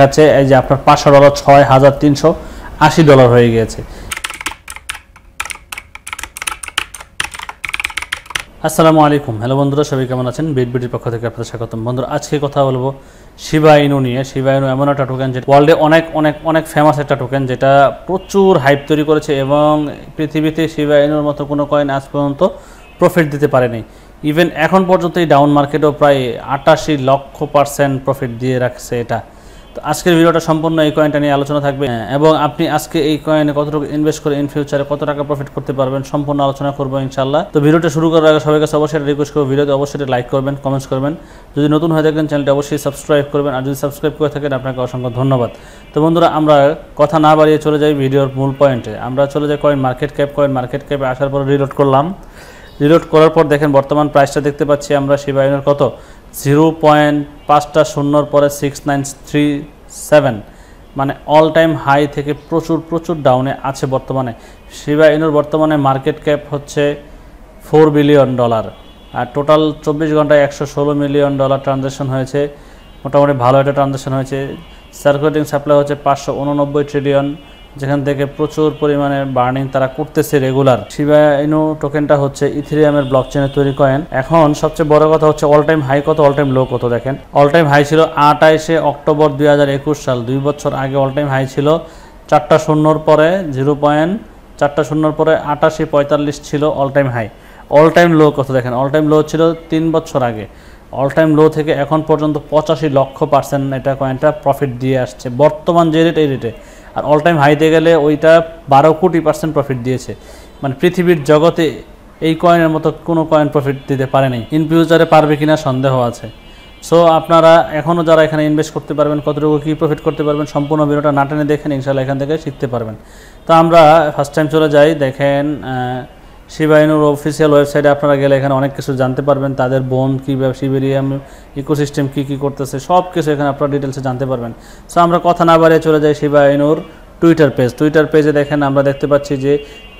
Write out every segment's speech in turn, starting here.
যাচ্ছে এই যে আপনার পাঁচশো ডলার ছয় হাজার তিনশো আশি ডলার হয়ে গিয়েছে আসসালামু আলাইকুম হ্যালো বন্ধুরা সবাই কেমন আছেন বিটবিটির পক্ষ থেকে আপনাদের স্বাগতম বন্ধুরা আজকে কথা বলবো শিবা ইনু নিয়ে শিবা ইনু এমন একটা টোকেন যেটা ওয়ার্ল্ডে অনেক অনেক অনেক ফেমাস একটা টোকেন যেটা প্রচুর হাইপ তৈরি করেছে এবং পৃথিবীতে শিবা ইনুর মতো কোনো কয়েন আজ পর্যন্ত প্রফিট দিতে পারেনি ইভেন এখন পর্যন্ত এই ডাউন মার্কেটও প্রায় আটাশি লক্ষ পার্সেন্ট প্রফিট দিয়ে রাখছে এটা তো আজকের ভিডিওটা সম্পূর্ণ এই কয়েনটা নিয়ে আলোচনা থাকবে হ্যাঁ, এবং আপনি আজকে এই কয়েনে কতটুকু ইনভেস্ট করে ইন ফিউচারে কত টাকা প্রফিট করতে পারবেন সম্পূর্ণ আলোচনা করবো ইনশাল্লাহ তো ভিডিওটা শুরু করার আগে সবাই কাছে অবশ্যই রিকোয়েস্ট করবো ভিডিওতে অবশ্যই লাইক করবেন কমেন্টস করবেন যদি নতুন হয়ে থাকেন চ্যানেলটা অবশ্যই সাবস্ক্রাইব করবেন আর যদি সাবস্ক্রাইব করে থাকেন আপনাকে অসংখ্য ধন্যবাদ তো বন্ধুরা আমরা কথা না বাড়িয়ে চলে যাই ভিডিওর মূল পয়েন্টে আমরা চলে যাই coin market cap coin market ক্যাপে আসার পর রিলোড করলাম রিলোড করার পর দেখেন বর্তমান প্রাইসটা দেখতে পাচ্ছি আমরা সেই বাইনের কত জিরো পয়েন্ট পাঁচটা শূন্যর পরে সিক্স নাইন থ্রি সেভেন মানে অল টাইম হাই থেকে প্রচুর প্রচুর ডাউনে আছে বর্তমানে শিবা ইনুর বর্তমানে মার্কেট ক্যাপ হচ্ছে ফোর বিলিয়ন ডলার আর টোটাল চব্বিশ ঘন্টায় একশো ষোলো মিলিয়ন ডলার ট্রানজ্যাকশন হয়েছে মোটামুটি ভালো একটা ট্রানজ্যাকশন হয়েছে সার্কুলেটিং সাপ্লাই হচ্ছে পাঁচশো উননব্বই ট্রিলিয়ন যেখান থেকে প্রচুর পরিমাণে বার্নিং তারা করতেছে রেগুলার শিবায়নো টোকেনটা হচ্ছে ইথিরিয়ামের ব্লক চেনে তৈরি কয়েন এখন সবচেয়ে বড় কথা হচ্ছে অল টাইম হাই কত অল টাইম লো কত দেখেন অল টাইম হাই ছিল আটাইশে অক্টোবর দুই সাল দুই বছর আগে অল টাইম হাই ছিল চারটা শূন্যর পরে জিরো পয়েন্ট চারটা শূন্যর পরে আটাশি পঁয়তাল্লিশ ছিল all time high all time low কত দেখেন অল টাইম লো ছিল তিন বছর আগে অল টাইম লো থেকে এখন পর্যন্ত পঁচাশি লক্ষ পার্সেন্ট এটা কয়েনটা প্রফিট দিয়ে আসছে বর্তমান যে রেট এই রেটে আর অল টাইম হাইতে গেলে ওইটা বারো কোটি পার্সেন্ট প্রফিট দিয়েছে মানে পৃথিবীর জগতে এই কয়েনের মতো কোনো কয়েন প্রফিট দিতে পারে নাই ইন ফিউচারে পারবে কিনা সন্দেহ আছে সো আপনারা এখনও যারা এখানে ইনভেস্ট করতে পারবেন কতটুকু কী প্রফিট করতে পারবেন সম্পূর্ণ ভিডিওটা না টেনে দেখেন ইনশাল্লাহ এখান থেকে শিখতে পারবেন তো আমরা ফার্স্ট টাইম চলে যাই দেখেন শিবাইনুর অফিসিয়াল ওয়েবসাইটে আপনারা গেলে এখানে অনেক কিছু জানতে পারবেন তাদের বোন কী শিবেরিয়াম ইকোসিস্টেম কী কী করতেছে সব কিছু এখানে আপনারা ডিটেলসে জানতে পারবেন সো আমরা কথা না বাড়িয়ে চলে যাই শিবাইনুর টুইটার পেজ টুইটার পেজে দেখেন আমরা দেখতে পাচ্ছি যে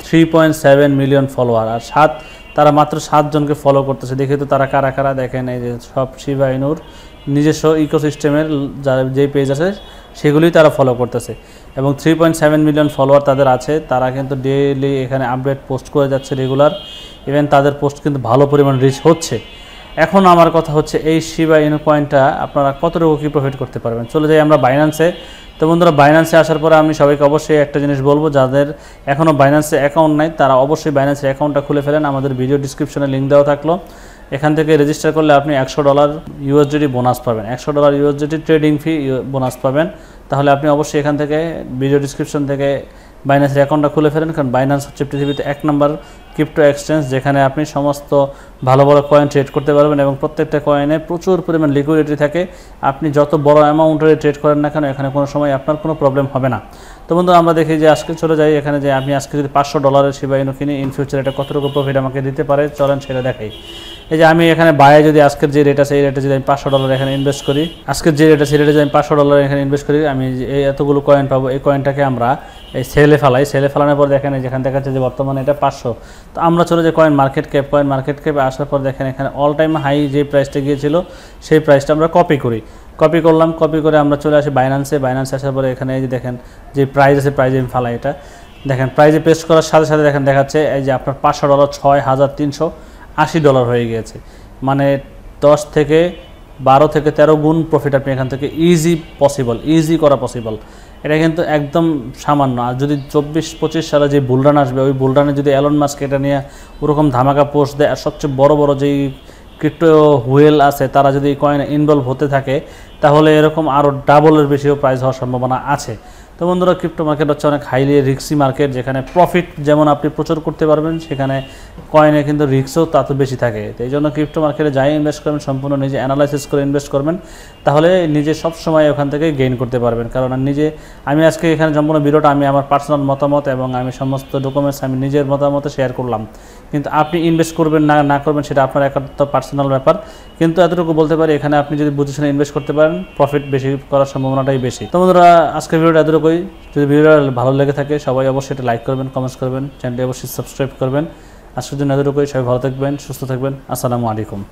three point seven million follower আর সাত তারা মাত্র সাতজনকে ফলো করতেছে দেখে তো তারা কারা কারা দেখেন এই যে সব শিবাইনুর নিজস্ব ইকোসিস্টেমের যে পেজ আছে সেগুলি তারা ফলো করতেছে এবং three point seven million follower তাদের আছে তারা কিন্তু ডেইলি এখানে আপডেট পোস্ট করে যাচ্ছে রেগুলার ইভেন তাদের পোস্ট কিন্তু ভালো পরিমাণ রিচ হচ্ছে এখন আমার কথা হচ্ছে এই শিবা ইনো পয়েন্টটা আপনারা কতটুকু কী প্রফিট করতে পারবেন চলে যাই আমরা বাইন্যান্সে তো বন্ধুরা বাইন্যান্সে আসার পরে আমি সবাইকে অবশ্যই একটা জিনিস বলবো যাদের এখনও বাইন্যান্সে অ্যাকাউন্ট নাই তারা অবশ্যই বাইন্যান্সের অ্যাকাউন্টটা খুলে ফেলেন আমাদের ভিডিও ডিসক্রিপশনে লিঙ্ক দেওয়া থাকলো এখান থেকে রেজিস্টার করলে আপনি একশো ডলার ইউএসডিটি বোনাস পাবেন একশো dollar USDT trading fee bonus পাবেন তাহলে আপনি অবশ্যই এখান থেকে ভিডিও ডিসক্রিপশন থেকে বাইন্যান্সের অ্যাকাউন্টটা খুলে ফেলেন কারণ বাইন্যান্স হচ্ছে পৃথিবীতে এক নম্বর ক্রিপ্টো এক্সচেঞ্জ যেখানে আপনি সমস্ত ভালো ভালো কয়েন ট্রেড করতে পারবেন এবং প্রত্যেকটা কয়েনে প্রচুর পরিমাণ লিকুইডিটি থাকে আপনি যত বড় অ্যামাউন্টের ট্রেড করেন না কেন এখানে কোনো সময় আপনার কোনো প্রবলেম হবে না তো বন্ধু আমরা দেখি যে আজকে চলে যাই এখানে যে আমি আজকে যদি পাঁচশো ডলারের সেবা ইনো কিনি ইন ফিউচার এটা কতটুকু প্রফিট আমাকে দিতে পারে চলেন সেটা দেখাই এই যে আমি এখানে বাইরে যদি আজকের যে রেট আছে এই রেটে যদি আমি পাঁচশো ডলার এখানে ইনভেস্ট করি আজকের যে রেট আছে রেটে যদি আমি পাঁচশো ডলার এখানে ইনভেস্ট করি আমি এই এতগুলো কয়েন পাবো এই কয়েনটাকে আমরা এই সেলে ফেলাই সেলে ফেলানোর পর দেখেন যেখান দেখা যাচ্ছে যে বর্তমানে এটা পাঁচশো তো আমরা চলে যে coin market cap coin market ক্যাপে আসার পর দেখেন এখানে অল টাইম হাই যে প্রাইসটা গিয়েছিল সেই প্রাইসটা আমরা কপি করি কপি করলাম কপি করে আমরা চলে আসি বাইনান্সে বাইনান্সে আসার পরে এখানে এই যে দেখেন যে প্রাইস আছে প্রাইজে আমি ফেলাই এটা দেখেন প্রাইজে পেস্ট করার সাথে সাথে দেখেন দেখাচ্ছে এই যে আপনার পাঁচশো ডলার ছয় হাজার তিনশো আশি ডলার হয়ে গিয়েছে মানে দশ থেকে বারো থেকে তেরো গুণ প্রফিট আপনি এখান থেকে ইজি পসিবল ইজি করা পসিবল এটা কিন্তু একদম সামান্য আর যদি চব্বিশ পঁচিশ সালে যে বুলরান আসবে ওই বুলরানে যদি অ্যালন মাস্ক এটা নিয়ে ওরকম ধামাকা পোস্ট দেয় আর সবচেয়ে বড় বড় যেই ক্রিপ্টো হুয়েল আছে তারা যদি কয়েন ইনভলভ হতে থাকে তাহলে এরকম আরও ডাবলের বেশিও প্রাইস হওয়ার সম্ভাবনা আছে তো বন্ধুরা ক্রিপ্টো মার্কেট হচ্ছে অনেক হাইলি রিক্সি মার্কেট যেখানে প্রফিট যেমন আপনি প্রচুর করতে পারবেন সেখানে কয়েনে কিন্তু রিক্সও তত বেশি থাকে তো এই জন্য ক্রিপ্টো মার্কেটে যাই ইনভেস্ট করবেন সম্পূর্ণ নিজে অ্যানালাইসিস করে ইনভেস্ট করবেন তাহলে নিজে সব সময় ওখান থেকে গেইন করতে পারবেন কারণ নিজে আমি আজকে এখানে সম্পূর্ণ ভিডিওটা আমি আমার পার্সোনাল মতামত এবং আমি সমস্ত ডকুমেন্টস আমি নিজের মতামতে শেয়ার করলাম কিন্তু আপনি ইনভেস্ট করবেন না না করবেন সেটা আপনার একান্ত পার্সোনাল ব্যাপার কিন্তু এতটুকু বলতে পারি এখানে আপনি যদি বুঝে শুনে ইনভেস্ট করতে পারেন প্রফিট বেশি করার সম্ভাবনাটাই বেশি তো বন্ধুরা আজকের ভিডিওটা এতটুকু অবশ্যই যদি ভিডিওটা ভালো লেগে থাকে সবাই অবশ্যই এটা লাইক করবেন কমেন্টস করবেন চ্যানেলটি অবশ্যই সাবস্ক্রাইব করবেন আজকের জন্য এতটুকুই সবাই ভালো থাকবেন সুস্থ থাকবেন আসসালামু আলাইকুম